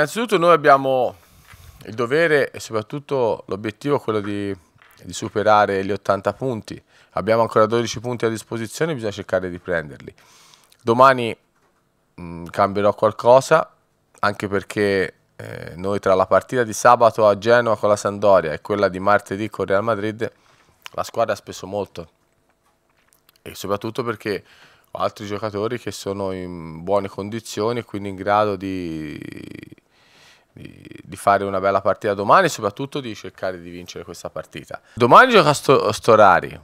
Innanzitutto noi abbiamo il dovere e soprattutto l'obiettivo quello di, di, superare gli 80 punti. Abbiamo ancora 12 punti a disposizione, bisogna cercare di prenderli. Domani mh, mm, cambierò qualcosa, anche perché eh, noi tra la partita di sabato a Genova con la Sandoria e quella di martedì con Real Madrid, la squadra ha speso molto. E soprattutto perché ho altri giocatori che sono in buone condizioni e quindi in grado di, di fare una bella partita domani e soprattutto di cercare di vincere questa partita. Domani gioca Sto, Storari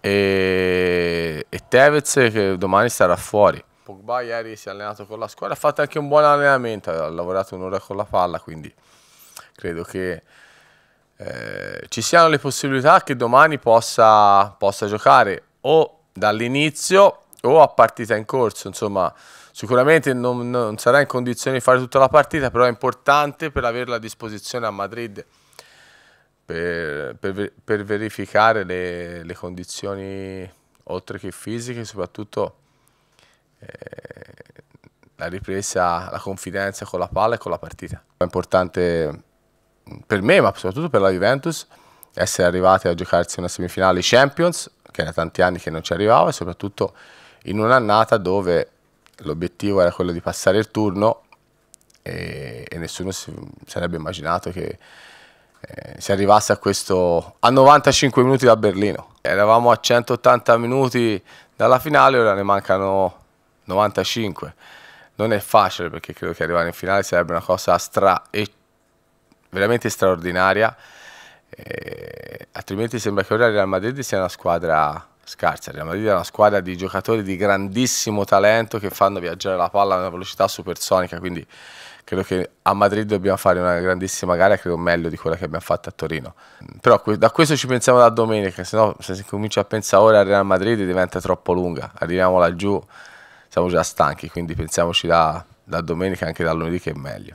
e, e Tevez che domani sarà fuori. Pogba ieri si è allenato con la squadra, ha fatto anche un buon allenamento, ha lavorato un'ora con la palla, quindi credo che eh, ci siano le possibilità che domani possa, possa giocare o dall'inizio o a partita in corso, insomma, sicuramente non, non, sarà in condizione di fare tutta la partita, però è importante per averla a disposizione a Madrid per, per, per verificare le, le, condizioni oltre che fisiche, soprattutto eh, la ripresa, la confidenza con la palla e con la partita. È importante per me, ma soprattutto per la Juventus, essere arrivati a giocarsi una semifinale Champions, che era tanti anni che non ci arrivava, e soprattutto in un'annata dove l'obiettivo era quello di passare il turno e, e nessuno si sarebbe immaginato che eh, si arrivasse a questo a 95 minuti da Berlino. Eravamo a 180 minuti dalla finale, ora ne mancano 95. Non è facile perché credo che arrivare in finale sarebbe una cosa stra e veramente straordinaria. Eh, altrimenti sembra che ora il Real Madrid sia una squadra scarsa. Il Real Madrid è una squadra di giocatori di grandissimo talento che fanno viaggiare la palla a una velocità supersonica, quindi credo che a Madrid dobbiamo fare una grandissima gara, credo meglio di quella che abbiamo fatto a Torino. Però da questo ci pensiamo da domenica, se no se si comincia a pensare ora al Real Madrid diventa troppo lunga, arriviamo laggiù, siamo già stanchi, quindi pensiamoci da, da domenica anche da lunedì che è meglio.